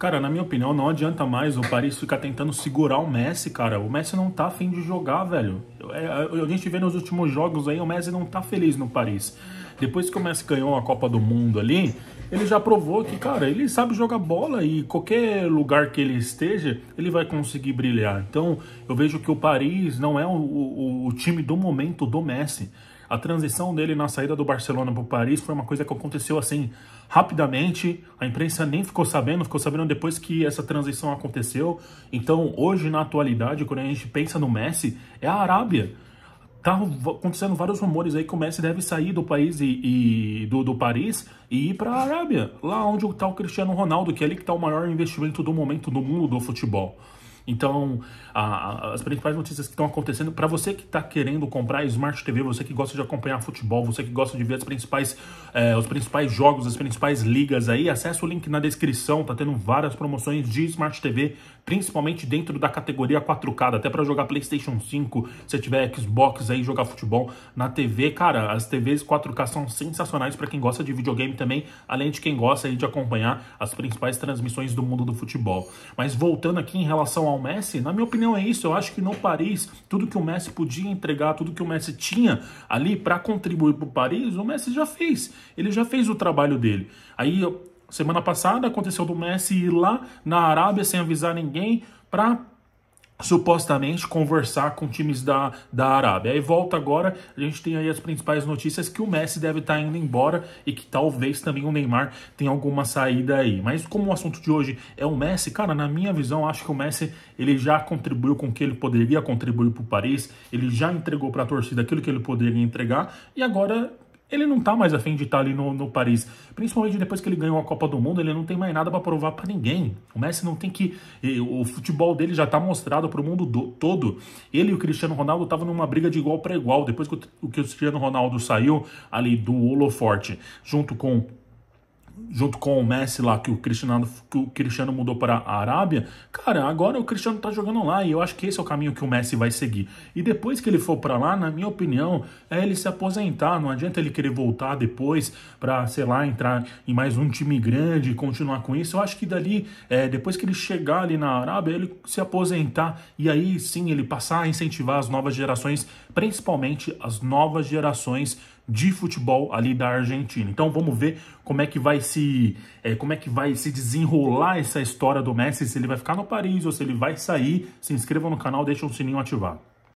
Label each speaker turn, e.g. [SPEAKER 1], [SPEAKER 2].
[SPEAKER 1] Cara, na minha opinião, não adianta mais o Paris ficar tentando segurar o Messi, cara. O Messi não tá afim de jogar, velho. É, é, a gente vê nos últimos jogos aí, o Messi não tá feliz no Paris. Depois que o Messi ganhou a Copa do Mundo ali, ele já provou que, cara, ele sabe jogar bola e qualquer lugar que ele esteja, ele vai conseguir brilhar. Então, eu vejo que o Paris não é o, o, o time do momento do Messi. A transição dele na saída do Barcelona para o Paris foi uma coisa que aconteceu assim rapidamente. A imprensa nem ficou sabendo, ficou sabendo depois que essa transição aconteceu. Então, hoje, na atualidade, quando a gente pensa no Messi, é a Arábia tá acontecendo vários rumores aí que o Messi deve sair do país e, e do, do Paris e ir para a Arábia, lá onde está o Cristiano Ronaldo, que é ali que está o maior investimento do momento do mundo do futebol. Então, a, a, as principais notícias que estão acontecendo, para você que está querendo comprar Smart TV, você que gosta de acompanhar futebol, você que gosta de ver as principais, eh, os principais jogos, as principais ligas aí, acessa o link na descrição, tá tendo várias promoções de Smart TV, principalmente dentro da categoria 4K, até para jogar PlayStation 5, se tiver Xbox aí, jogar futebol na TV, cara, as TVs 4K são sensacionais para quem gosta de videogame também, além de quem gosta aí de acompanhar as principais transmissões do mundo do futebol. Mas voltando aqui em relação ao Messi, na minha opinião é isso. Eu acho que no Paris, tudo que o Messi podia entregar, tudo que o Messi tinha ali para contribuir para o Paris, o Messi já fez. Ele já fez o trabalho dele. Aí, semana passada, aconteceu do Messi ir lá na Arábia sem avisar ninguém para supostamente conversar com times da, da Arábia. Aí volta agora, a gente tem aí as principais notícias que o Messi deve estar tá indo embora e que talvez também o Neymar tenha alguma saída aí. Mas como o assunto de hoje é o Messi, cara, na minha visão, acho que o Messi ele já contribuiu com o que ele poderia contribuir para o Paris, ele já entregou para a torcida aquilo que ele poderia entregar e agora ele não tá mais afim de estar tá ali no, no Paris. Principalmente depois que ele ganhou a Copa do Mundo, ele não tem mais nada para provar para ninguém. O Messi não tem que. Eh, o futebol dele já tá mostrado para o mundo do, todo. Ele e o Cristiano Ronaldo estavam numa briga de igual para igual. Depois que o, que o Cristiano Ronaldo saiu ali do holoforte, junto com junto com o Messi lá, que o Cristiano, que o Cristiano mudou para a Arábia, cara, agora o Cristiano tá jogando lá e eu acho que esse é o caminho que o Messi vai seguir. E depois que ele for para lá, na minha opinião, é ele se aposentar, não adianta ele querer voltar depois para, sei lá, entrar em mais um time grande e continuar com isso. Eu acho que dali, é, depois que ele chegar ali na Arábia, ele se aposentar e aí sim ele passar a incentivar as novas gerações, principalmente as novas gerações de futebol ali da Argentina. Então vamos ver como é que vai se é, como é que vai se desenrolar essa história do Messi, se ele vai ficar no Paris ou se ele vai sair. Se inscreva no canal, deixa o sininho ativado.